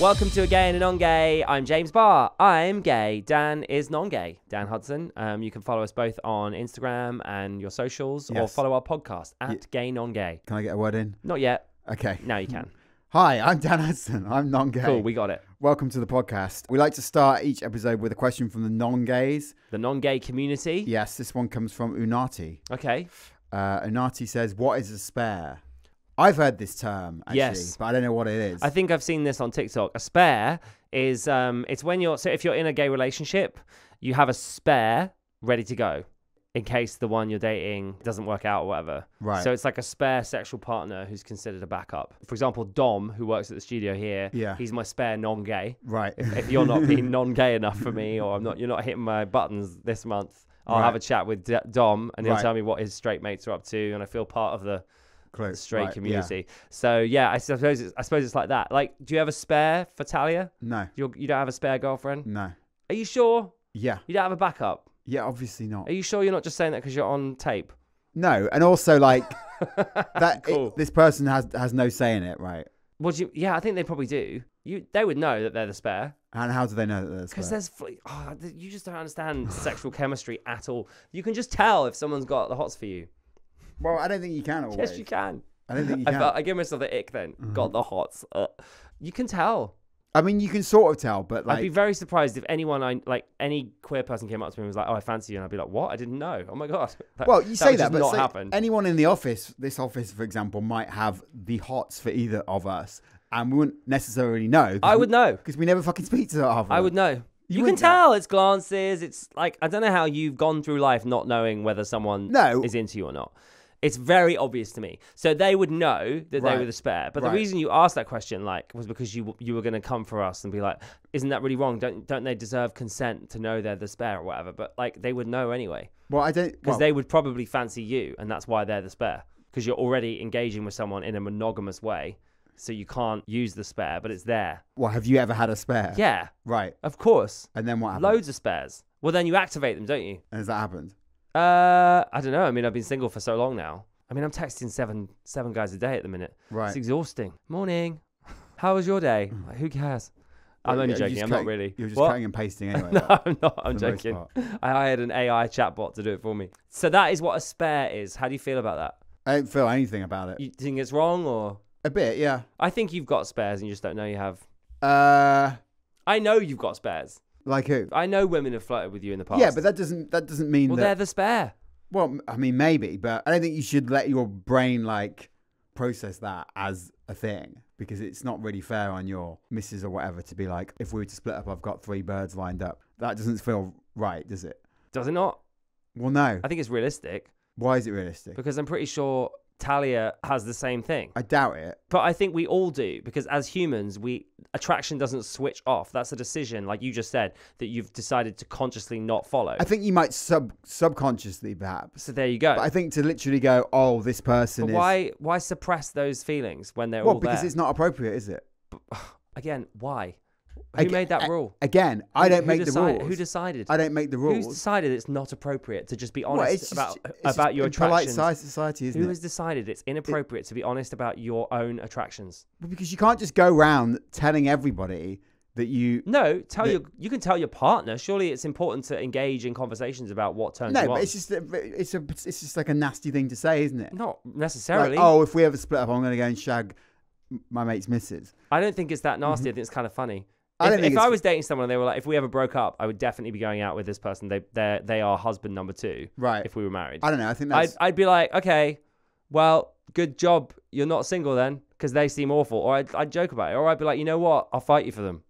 Welcome to Again and On Gay. I'm James Barr. I'm gay. Dan is non gay. Dan Hudson. Um, you can follow us both on Instagram and your socials or follow our podcast at Gay Non Gay. Can I get a word in? Not yet. Okay. Now you can. Hi, I'm Dan Hudson. I'm non-gay. Cool, we got it. Welcome to the podcast. We like to start each episode with a question from the non-gays. The non gay community. Yes, this one comes from Unati. Okay. Uh, Unati says, "What is a spare?" I've heard this term, actually, yes. but I don't know what it is. I think I've seen this on TikTok. A spare is um, it's when you're so if you're in a gay relationship, you have a spare ready to go in case the one you're dating doesn't work out or whatever. Right. So it's like a spare sexual partner who's considered a backup. For example, Dom, who works at the studio here, yeah. he's my spare non-gay. Right. If, if you're not being non-gay enough for me, or I'm not, you're not hitting my buttons this month, I'll right. have a chat with D- Dom, and he'll right. tell me what his straight mates are up to, and I feel part of the straight right, community. Yeah. So yeah, I suppose it's, I suppose it's like that. Like, do you have a spare for Talia? No. You're, you do not have a spare girlfriend? No. Are you sure? Yeah. You don't have a backup? Yeah, obviously not. Are you sure you're not just saying that because you're on tape? No, and also like that cool. it, this person has has no say in it, right? Would you? Yeah, I think they probably do. You, they would know that they're the spare. And how do they know that they're the Because there's, oh, you just don't understand sexual chemistry at all. You can just tell if someone's got the hots for you. Well, I don't think you can always. Yes, you can. I don't think you can. I, felt, I gave myself the ick then. Mm-hmm. Got the hots. Uh, you can tell. I mean, you can sort of tell, but like, I'd be very surprised if anyone, I like any queer person, came up to me and was like, "Oh, I fancy you," and I'd be like, "What? I didn't know. Oh my god." That, well, you say that, but say, anyone in the office, this office, for example, might have the hots for either of us, and we wouldn't necessarily know. I would know because we never fucking speak to other. I would know. You, you can tell it's glances. It's like I don't know how you've gone through life not knowing whether someone no. is into you or not. It's very obvious to me. So they would know that Right. they were the spare. But the reason you asked that question, like, was because you you were going to come for us and be like, "Isn't that really wrong? Don't don't they deserve consent to know they're the spare or whatever?" But like, they would know anyway Well, I don't. because Well, they would probably fancy you, and that's why they're the spare. Because you're already engaging with someone in a monogamous way, so you can't use the spare, but it's there. well, have you ever had a spare? Yeah, Right. of course. And then what Loads of spares. Well, then you activate them, don't you? And has that happened? Uh, I don't know. I mean, I've been single for so long now. I mean, I'm texting seven seven guys a day at the minute. Right. It's exhausting. Morning. How was your day? Like, mm. who cares? I'm only yeah, joking. I'm not really. You're just what? cutting and pasting anyway. no, I'm not. I'm joking. I hired an AI chatbot to do it for me. So that is what a spare is. How do you feel about that? I don't feel anything about it. You think it's wrong or? A bit, yeah. I think you've got spares and you just don't know you have. Uh, I know you've got spares. Like who? I know women have flirted with you in the past. Yeah, but that doesn't that doesn't mean Well, that. they're the spare. well, I mean, maybe, but I don't think you should let your brain like process that as a thing because it's not really fair on your missus or whatever to be like, if we were to split up, I've got three birds lined up. That doesn't feel right, does it? Does it not? Well, no. I think it's realistic Why is it realistic? because I'm pretty sure Talia has the same thing. I doubt it. But I think we all do because as humans, we attraction doesn't switch off. That's a decision, like you just said, that you've decided to consciously not follow. I think you might sub subconsciously perhaps. So there you go. But I think to literally go, oh, this person. But is... Why? Why suppress those feelings when they're well, all because it's not appropriate, is it? But, again, why? Who Ag- made that rule? Again, I don't make decide- the rules. Who decided? I don't make the rules. Who decided it's not appropriate to just be honest Well, it's just- about it's just your attractions? si- society, isn't Who it? has decided it's inappropriate to be honest about your own attractions? because you can't just go round telling everybody that you. No, tell your you can tell your partner. Surely it's important to engage in conversations about what turns No, you on. but it's just it's a it's just like a nasty thing to say, isn't it? not necessarily. Like, oh, if we ever split up, I'm going to go and shag my mate's missus. I don't think it's that nasty. Mm-hmm. I think it's kind of funny. I if, if I was dating someone and they were like, if we ever broke up, I would definitely be going out with this person. They they they are husband number two. Right. If we were married, I don't know. I think I'd, I'd be like, okay, well, good job. You're not single then, because they seem awful. Or I'd, I'd joke about it. Or I'd be like, you know what? I'll fight you for them.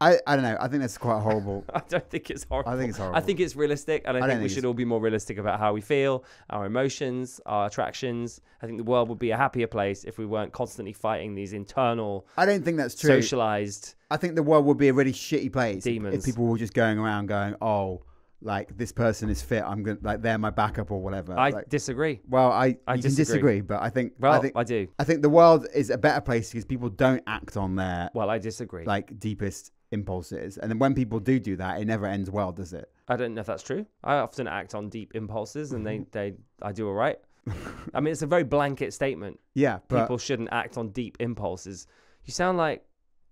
I, I don't know. I think that's quite horrible. I don't think it's horrible. I think it's horrible. I think it's realistic, and I, I think we should all be more realistic about how we feel, our emotions, our attractions. I think the world would be a happier place if we weren't constantly fighting these internal. I don't think that's true. Socialized. I think the world would be a really shitty place. Demons. If people were just going around going, oh, like this person is fit. I'm gonna like they're my backup or whatever. I like, disagree. Well, I I disagree. disagree. but I think well I, think, I do. I think the world is a better place because people don't act on their well. I disagree. Like deepest Impulses, And then when people do do that, it never ends well, does it? I don't know if that's true. I often act on deep impulses, and they mm-hmm. they I do all right. I mean, it's a very blanket statement. Yeah, but... people shouldn't act on deep impulses. You sound like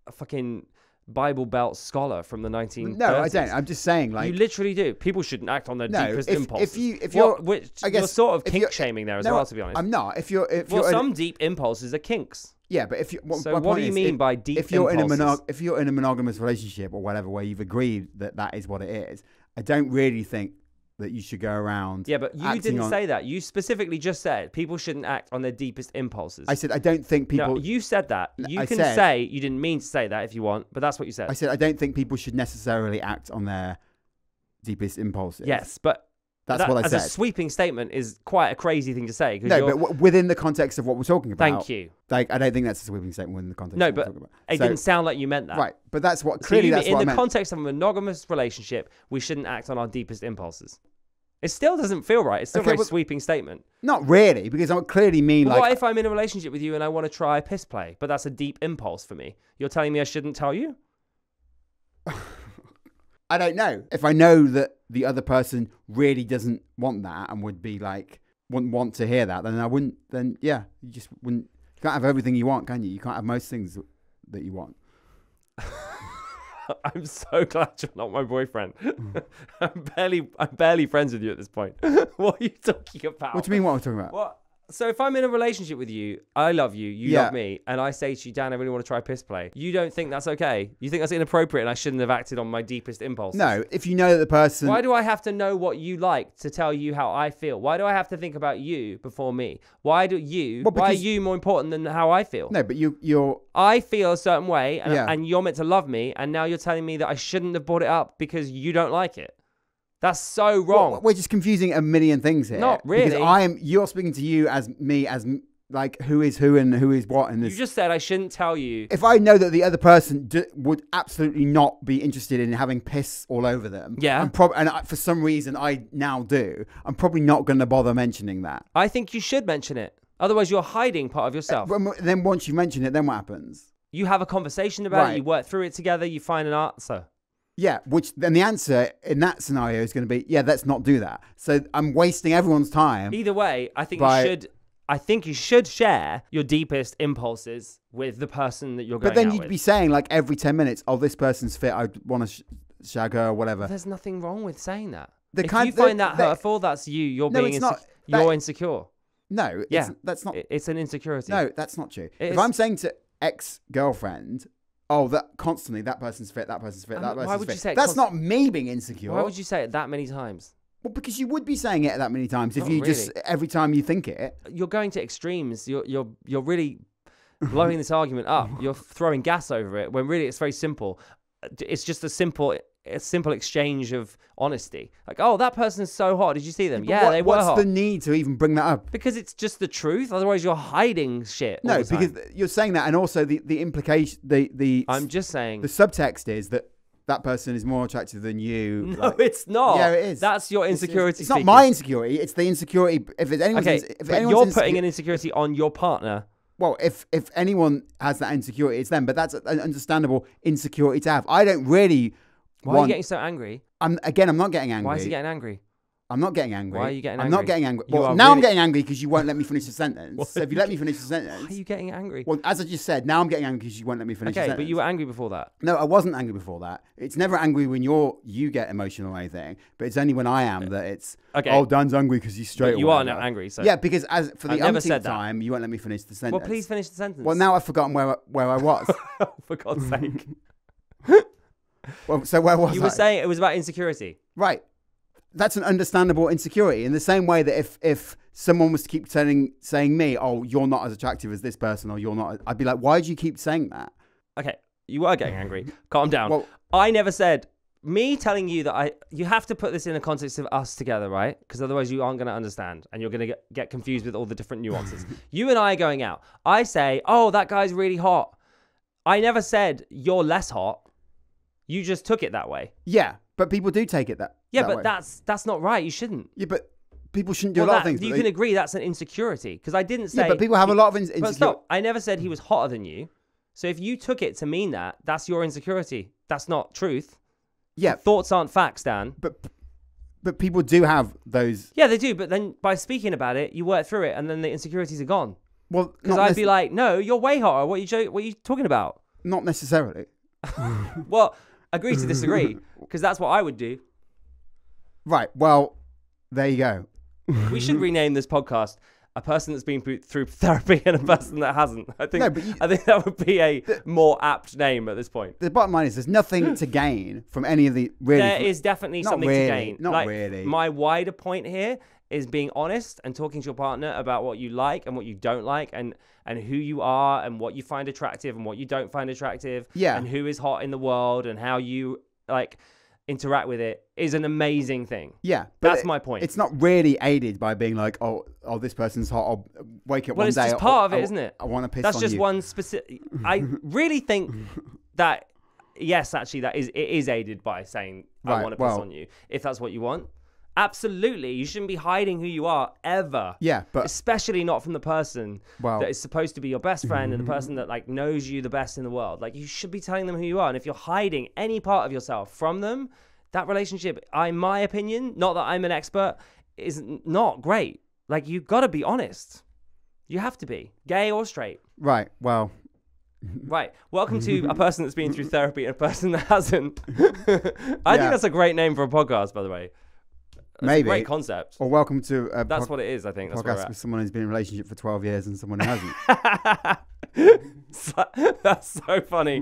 a fucking Bible Belt scholar from the 1930s. No, I don't. I'm just saying, like you literally do. People shouldn't act on their no, deepest if, impulses. If you, if you're, what, which, I guess, you're sort of kink shaming there as no, well. To be honest, I'm not. If you're, if well, you're, some deep impulses are kinks. Yeah, but if you what, so, what do you mean if, by deep? If you're impulses? in a monog- if you're in a monogamous relationship or whatever, where you've agreed that that is what it is, I don't really think that you should go around. Yeah, but you didn't on... say that. You specifically just said people shouldn't act on their deepest impulses. I said I don't think people. No, you said that. You I can said, say you didn't mean to say that if you want, but that's what you said. I said I don't think people should necessarily act on their deepest impulses. Yes, but that's that, what I as said. As a sweeping statement is quite a crazy thing to say. No, you're... but w- within the context of what we're talking about. Thank you. Like, I don't think that's a sweeping statement within the context. No, but it didn't sound like you meant that. Right, but that's what so clearly in the context of a monogamous relationship. We shouldn't act on our deepest impulses. It still doesn't feel right. It's still okay, a very sweeping statement. Not really, because I clearly mean like. What if I'm in a relationship with you and I want to try piss play, but that's a deep impulse for me? You're telling me I shouldn't tell you? I don't know. If I know that the other person really doesn't want that and would be like, wouldn't want to hear that, then I wouldn't, then yeah, you just wouldn't, you can't have everything you want, can you? You can't have most things that you want. I'm so glad you're not my boyfriend. Mm. I'm barely, I'm barely friends with you at this point. what are you talking about? What do you mean? What am I talking about? What? So if I'm in a relationship with you, I love you, you Yeah. love me, and I say to you, Dan, I really want to try piss play. You don't think that's okay? You think that's inappropriate, and I shouldn't have acted on my deepest impulse? No, if you know that the person. Why do I have to know what you like to tell you how I feel? Why do I have to think about you before me? Why do you? Well, why are you more important than how I feel? no, but you, you're. I feel a certain way, and, Yeah. and you're meant to love me, and now you're telling me that I shouldn't have brought it up because you don't like it. That's so wrong. Well, we're just confusing a million things here. Not really. Because I am. You're speaking to you as me as like who is who and who is what and this. You just said I shouldn't tell you. If I know that the other person d- would absolutely not be interested in having piss all over them, yeah, and, prob- and I, for some reason I now do, I'm probably not going to bother mentioning that. I think you should mention it. Otherwise, you're hiding part of uh, yourself. Uh, then once you mention it, then what happens? You have a conversation about right. it. You work through it together. You find an answer. Yeah, which then the answer in that scenario is going to be yeah, let's not do that. So I'm wasting everyone's time. Either way, I think by... you should. I think you should share your deepest impulses with the person that you're going. But then you'd with. be saying like every ten minutes, "Oh, this person's fit. I want to sh- shag her or whatever." There's nothing wrong with saying that. The if kind, you find that hurtful, that's you. You're no, being inse- not, that, you're insecure. No, yeah, that's not. It's an insecurity. No, that's not true. It if is... I'm saying to ex girlfriend, oh, that constantly that person's fit, that person's fit, that uh, person's why would fit. You say that's const- not me being insecure. Why would you say it that many times? Well, because you would be saying it that many times if not you really. just every time you think it. You're going to extremes. You're you're you're really blowing this argument up. You're throwing gas over it when really it's very simple. It's just a simple a simple exchange of honesty. Like, oh, that person's so hot. Did you see them? Yeah, yeah what, they were. What's hot. the need to even bring that up? Because it's just the truth. Otherwise, you're hiding shit. No, because you're saying that, and also the the implication, the the. I'm just saying the subtext is that that person is more attractive than you. No, like, it's not. Yeah, it is. That's your insecurity. It's, it's, it's not my insecurity. It's the insecurity. If it's anyone's, okay, ins- if but you're putting an insecurity on your partner. Well, if if anyone has that insecurity, it's them. But that's an understandable insecurity to have. I don't really why One, are you getting so angry? I'm again. I'm not getting angry. Why is he getting angry? I'm not getting angry. Why are you getting angry? I'm not getting angry. Well, now I'm getting angry because you won't let me finish the sentence. so if you let me finish the Why are you getting angry? well, as I just said, now I'm getting angry because you won't let me finish. the okay, sentence. but you were angry before that. No, I wasn't angry before that. It's never angry when you're you get emotional or anything, but it's only when I am that it's Okay. oh Dan's angry because he's straight. But you are now angry, so- yeah, because as for the i umpteenth that. time, you won't let me finish the sentence. Well, please finish the sentence. Well, now I've forgotten where where I was. for God's sake. well, so where was you were saying it was about insecurity, right? That's an understandable insecurity. In the same way that if if someone was to keep telling saying me, "Oh, you're not as attractive as this person," or "You're not," I'd be like, "Why do you keep saying that?" Okay, you were getting angry. Calm down. Well, I never said me telling you that I you have to put this in the context of us together, right? Because otherwise you aren't going to understand and you're going to get, get confused with all the different nuances. you and I are going out. I say, "Oh, that guy's really hot." I never said you're less hot. You just took it that way. Yeah, but people do take it that. Yeah, that but way. that's that's not right. You shouldn't. Yeah, but people shouldn't do well, a lot that, of things. You can they... agree that's an insecurity because I didn't say. Yeah, but people have he... a lot of in- insecurity. But stop. I never said he was hotter than you. So if you took it to mean that, that's your insecurity. That's not truth. Yeah, thoughts aren't facts, Dan. But but people do have those. Yeah, they do. But then by speaking about it, you work through it, and then the insecurities are gone. Well, because I'd nec- be like, no, you're way hotter. What are you jo- what are you talking about? Not necessarily. well, agree to disagree because that's what I would do. Right. Well, there you go. we should rename this podcast a person that's been through therapy and a person that hasn't. I think no, you, I think that would be a the, more apt name at this point. The bottom line is there's nothing to gain from any of the really. There from, is definitely something really, to gain. Not like, really. My wider point here is being honest and talking to your partner about what you like and what you don't like and and who you are and what you find attractive and what you don't find attractive yeah and who is hot in the world and how you like interact with it is an amazing thing yeah that's it, my point it's not really aided by being like oh oh this person's hot i'll wake up well, one it's day just part I'll, of it not it i want to piss that's on just you. one specific i really think that yes actually that is it is aided by saying right, i want to piss well, on you if that's what you want Absolutely, you shouldn't be hiding who you are ever. Yeah, but especially not from the person well, that is supposed to be your best friend and the person that like knows you the best in the world. Like you should be telling them who you are, and if you're hiding any part of yourself from them, that relationship, I, in my opinion, not that I'm an expert, is not great. Like you got to be honest. You have to be gay or straight. Right. Well, Right. Welcome to a person that's been through therapy and a person that hasn't. I yeah. think that's a great name for a podcast, by the way. Maybe. great concept. Or welcome to a That's what it is, I think. That's podcast with someone who's been in a relationship for 12 years and someone who hasn't. that's so funny.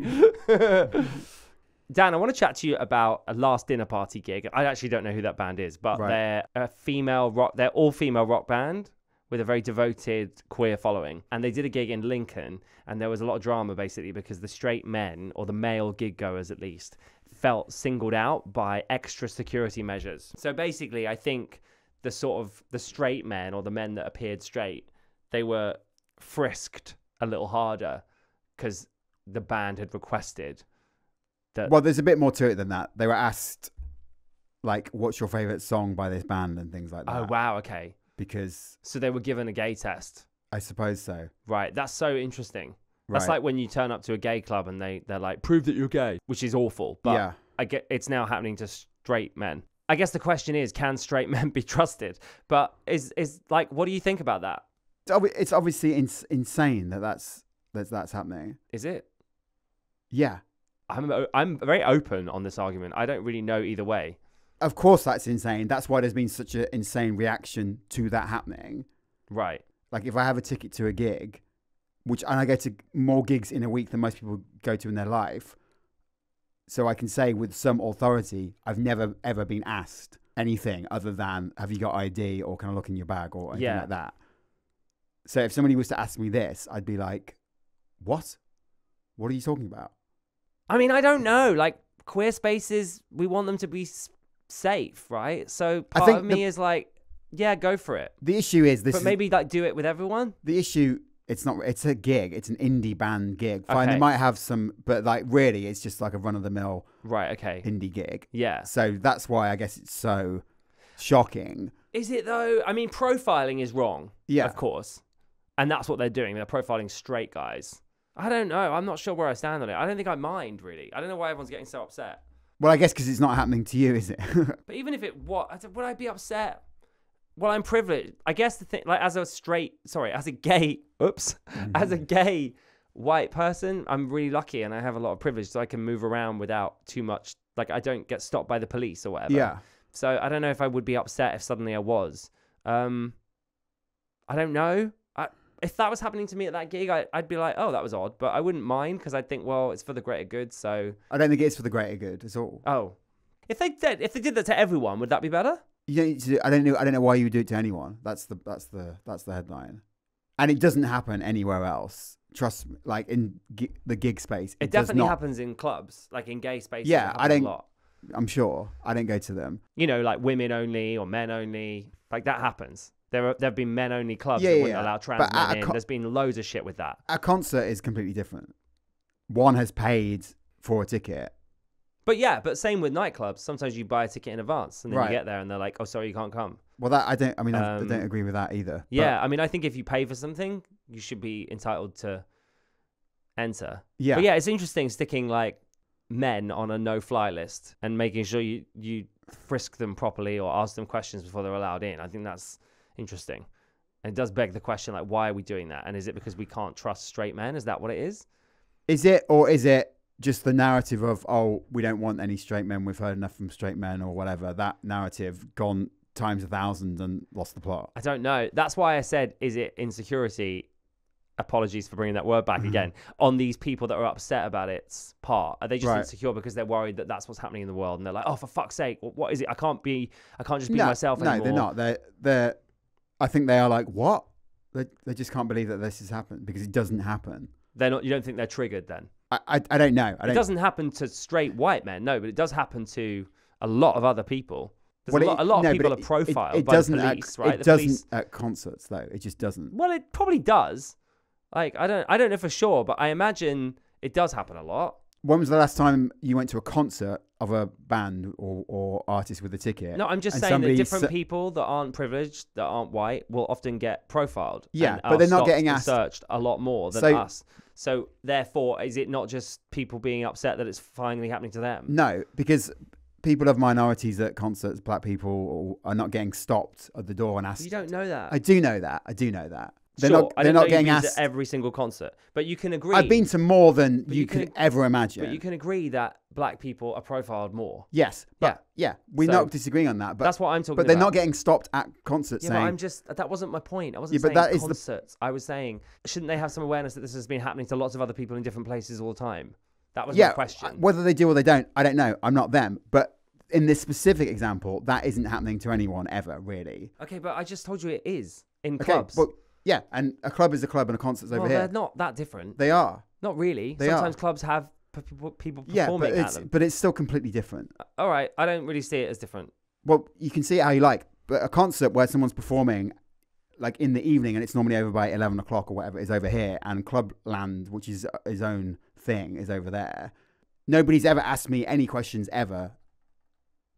Dan, I want to chat to you about a last dinner party gig. I actually don't know who that band is, but right. they're a female rock, they're all female rock band with a very devoted queer following. And they did a gig in Lincoln, and there was a lot of drama basically because the straight men, or the male gig goers at least, felt singled out by extra security measures. So basically, I think the sort of the straight men or the men that appeared straight, they were frisked a little harder because the band had requested that. Well, there's a bit more to it than that. They were asked, like, what's your favorite song by this band and things like oh, that. Oh, wow. Okay. Because. So they were given a gay test. I suppose so. Right. That's so interesting. That's right. like when you turn up to a gay club and they they're like, "Prove that you're gay," which is awful. But yeah. I get it's now happening to straight men. I guess the question is, can straight men be trusted? But is is like, what do you think about that? It's obviously insane that that's that's that's happening. Is it? Yeah. I'm I'm very open on this argument. I don't really know either way. Of course, that's insane. That's why there's been such an insane reaction to that happening. Right. Like if I have a ticket to a gig which and I go to more gigs in a week than most people go to in their life. So I can say with some authority, I've never ever been asked anything other than "Have you got ID?" or "Can I look in your bag?" or anything yeah. like that. So if somebody was to ask me this, I'd be like, "What? What are you talking about?" I mean, I don't know. Like queer spaces, we want them to be safe, right? So part I think of me the, is like, "Yeah, go for it." The issue is this, but maybe like do it with everyone. The issue it's not it's a gig it's an indie band gig fine okay. they might have some but like really it's just like a run-of-the-mill right okay indie gig yeah so that's why i guess it's so shocking is it though i mean profiling is wrong yeah of course and that's what they're doing they're profiling straight guys i don't know i'm not sure where i stand on it i don't think i mind really i don't know why everyone's getting so upset well i guess because it's not happening to you is it but even if it what would i be upset well, I'm privileged. I guess the thing, like, as a straight, sorry, as a gay, oops, mm-hmm. as a mm-hmm. gay white person, I'm really lucky and I have a lot of privilege, so I can move around without too much. Like, I don't get stopped by the police or whatever. Yeah. So I don't know if I would be upset if suddenly I was. Um, I don't know. I, if that was happening to me at that gig, I, would be like, oh, that was odd, but I wouldn't mind because I'd think, well, it's for the greater good. So I don't think it's for the greater good at all. Oh, if they did, if they did that to everyone, would that be better? You don't need to do, I don't know. I don't know why you would do it to anyone. That's the that's the that's the headline, and it doesn't happen anywhere else. Trust me, like in the gig space, it, it definitely happens in clubs, like in gay spaces. Yeah, I don't. I'm sure I don't go to them. You know, like women only or men only, like that happens. There there have been men only clubs yeah, that yeah, wouldn't yeah. allow trans but men in. There's been loads of shit with that. A concert is completely different. One has paid for a ticket but yeah, but same with nightclubs. Sometimes you buy a ticket in advance and then Right. you get there and they're like, oh, sorry, you can't come. Well, that I don't. I mean, I um, don't agree with that either. but Yeah, I mean, I think if you pay for something, you should be entitled to enter. yeah. But yeah, it's interesting sticking like men on a no-fly list and making sure you you frisk them properly or ask them questions before they're allowed in. I think that's interesting. And it does beg the question like why are we doing that? And is it because we can't trust straight men? Is that what it is? Is it or is it just the narrative of oh we don't want any straight men we've heard enough from straight men or whatever that narrative gone times a thousand and lost the plot i don't know that's why i said is it insecurity apologies for bringing that word back mm-hmm. again on these people that are upset about its part are they just right. insecure because they're worried that that's what's happening in the world and they're like oh for fuck's sake what is it i can't be i can't just be no, myself no anymore. they're not they're they're i think they are like what they, they just can't believe that this has happened because it doesn't happen they're not you don't think they're triggered then I, I, I don't know. I don't... It doesn't happen to straight white men, no, but it does happen to a lot of other people. Well, a, lot, it, a lot, of no, people are profiled it, it, by doesn't police, at, right? It the doesn't police... at concerts, though. It just doesn't. Well, it probably does. Like I don't, I don't know for sure, but I imagine it does happen a lot when was the last time you went to a concert of a band or, or artist with a ticket? No, I'm just saying that different people that aren't privileged, that aren't white, will often get profiled. Yeah, but they're not getting asked. searched a lot more than so, us. So therefore, is it not just people being upset that it's finally happening to them? No, because people of minorities at concerts, black people, are not getting stopped at the door and asked. You don't know that. I do know that. I do know that. They're sure, not, they're not getting asked every single concert, but you can agree. I've been to more than you, you can, could ever imagine. But you can agree that black people are profiled more. Yes, but yeah, yeah we're so, not disagreeing on that. But that's what I'm talking. about. But they're about. not getting stopped at concerts. Yeah, saying, but I'm just that wasn't my point. I wasn't yeah, saying but that concerts. Is the... I was saying shouldn't they have some awareness that this has been happening to lots of other people in different places all the time? That was yeah, my question. Whether they do or they don't, I don't know. I'm not them, but in this specific example, that isn't happening to anyone ever, really. Okay, but I just told you it is in okay, clubs. But yeah, and a club is a club and a concert's over well, here. They're not that different. They are. Not really. They Sometimes are. clubs have people, people performing yeah, but it's, But it's still completely different. Uh, all right, I don't really see it as different. Well, you can see it how you like, but a concert where someone's performing like in the evening and it's normally over by 11 o'clock or whatever is over here and clubland which is uh, his own thing is over there nobody's ever asked me any questions ever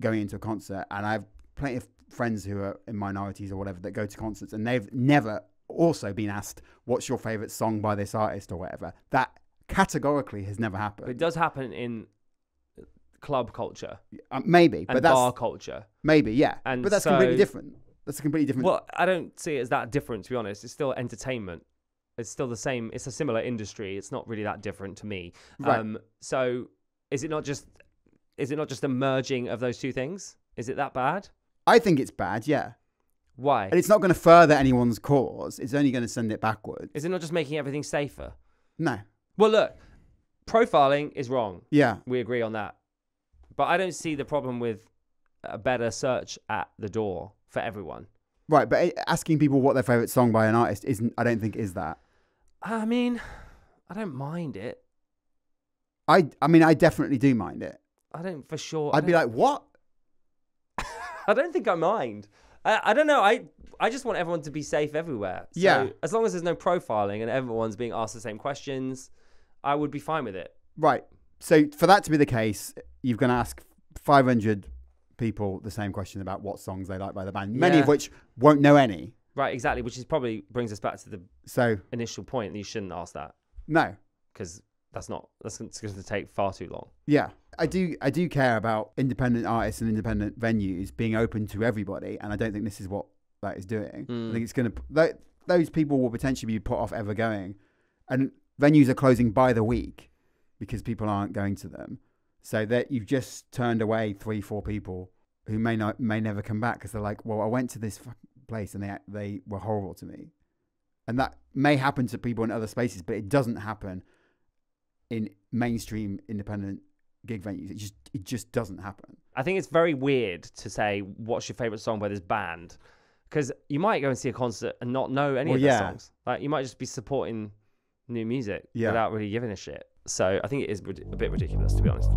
going into a concert and i have plenty of friends who are in minorities or whatever that go to concerts and they've never also been asked, what's your favorite song by this artist or whatever. That categorically has never happened. It does happen in club culture. Uh, maybe. but that's, bar culture. Maybe, yeah. And but that's so, completely different. That's a completely different. Well, I don't see it as that different, to be honest. It's still entertainment. It's still the same. It's a similar industry. It's not really that different to me. Right. Um, so is it not just is it not just a merging of those two things? Is it that bad? I think it's bad, yeah. Why? And it's not going to further anyone's cause. It's only going to send it backwards. Is it not just making everything safer? No. Well, look, profiling is wrong. Yeah. We agree on that. But I don't see the problem with a better search at the door for everyone. Right, but asking people what their favorite song by an artist isn't I don't think is that. I mean, I don't mind it. I I mean, I definitely do mind it. I don't for sure. I'd don't, be like, "What?" I don't think I mind. I, I don't know. I I just want everyone to be safe everywhere. So yeah. As long as there's no profiling and everyone's being asked the same questions, I would be fine with it. Right. So for that to be the case, you have going to ask 500 people the same question about what songs they like by the band, many yeah. of which won't know any. Right. Exactly. Which is probably brings us back to the so initial point. You shouldn't ask that. No. Because that's not that's going to take far too long. Yeah. I do I do care about independent artists and independent venues being open to everybody, and I don't think this is what that is doing. Mm. I hmm. think it's going to those people will potentially be put off ever going, and venues are closing by the week because people aren't going to them. So that you've just turned away three four people who may not may never come back because they're like, well, I went to this place and they they were horrible to me, and that may happen to people in other spaces, but it doesn't happen in mainstream independent gig venues. It just it just doesn't happen. I think it's very weird to say what's your favorite song by this band because you might go and see a concert and not know any well, of the yeah. songs. Like you might just be supporting new music yeah. without really giving a shit. So I think it is a bit ridiculous to be honest.